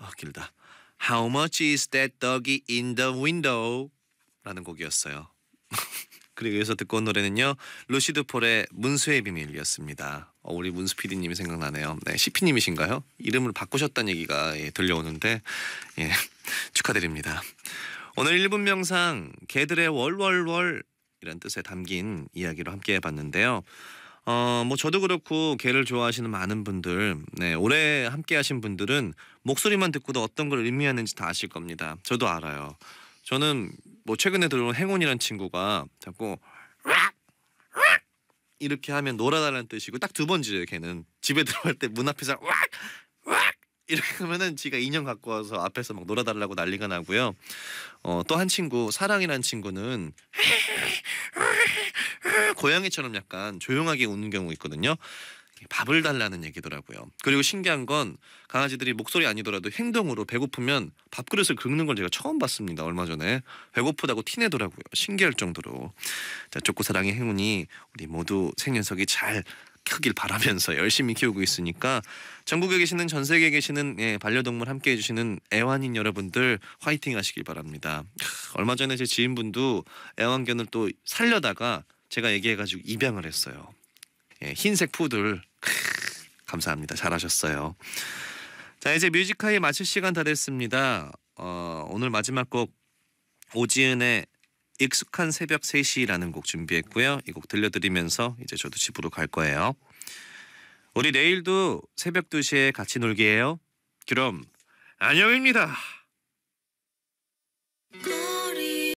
어, 길다. How much is that doggy in the window? 라는 곡이었어요. 그리고 여기서 듣고 온 노래는요. 루시드 폴의 문수의 비밀이었습니다. 어, 우리 문수 PD님이 생각나네요. 네, CP님이신가요? 이름을 바꾸셨다는 얘기가 예, 들려오는데 예, 축하드립니다. 오늘 1분 명상 개들의 월월월 이란 뜻에 담긴 이야기로 함께 해봤는데요. 어, 뭐 저도 그렇고 개를 좋아하시는 많은 분들, 네, 올해 함께 하신 분들은 목소리만 듣고도 어떤 걸 의미하는지 다 아실 겁니다. 저도 알아요. 저는 뭐 최근에 들어온 행운이란 친구가 자꾸 이렇게 하면 놀아달라는 뜻이고 딱 두번 지르요 걔는 집에 들어갈 때 문 앞에서 왁 이렇게 하면은 지가 인형 갖고 와서 앞에서 막 놀아달라고 난리가 나고요. 어, 또 한 친구 사랑이란 친구는 고양이처럼 약간 조용하게 우는 경우 있거든요. 밥을 달라는 얘기더라고요. 그리고 신기한 건 강아지들이 목소리 아니더라도 행동으로 배고프면 밥그릇을 긁는 걸 제가 처음 봤습니다. 얼마 전에 배고프다고 티내더라고요. 신기할 정도로 자, 조코사랑의 행운이 우리 모두 생년석이 잘 크길 바라면서 열심히 키우고 있으니까 전국에 계시는 전 세계에 계시는 예, 반려동물 함께 해주시는 애완인 여러분들 화이팅 하시길 바랍니다. 얼마 전에 제 지인분도 애완견을 또 살려다가 제가 얘기해가지고 입양을 했어요. 예, 흰색 푸들 감사합니다. 잘하셨어요. 자 이제 뮤지하이 마칠 시간 다 됐습니다. 어, 오늘 마지막 곡 오지은의 익숙한 새벽 3시라는 곡 준비했고요. 이 곡 들려드리면서 이제 저도 집으로 갈 거예요. 우리 내일도 새벽 2시에 같이 놀게 해요. 그럼 안녕입니다.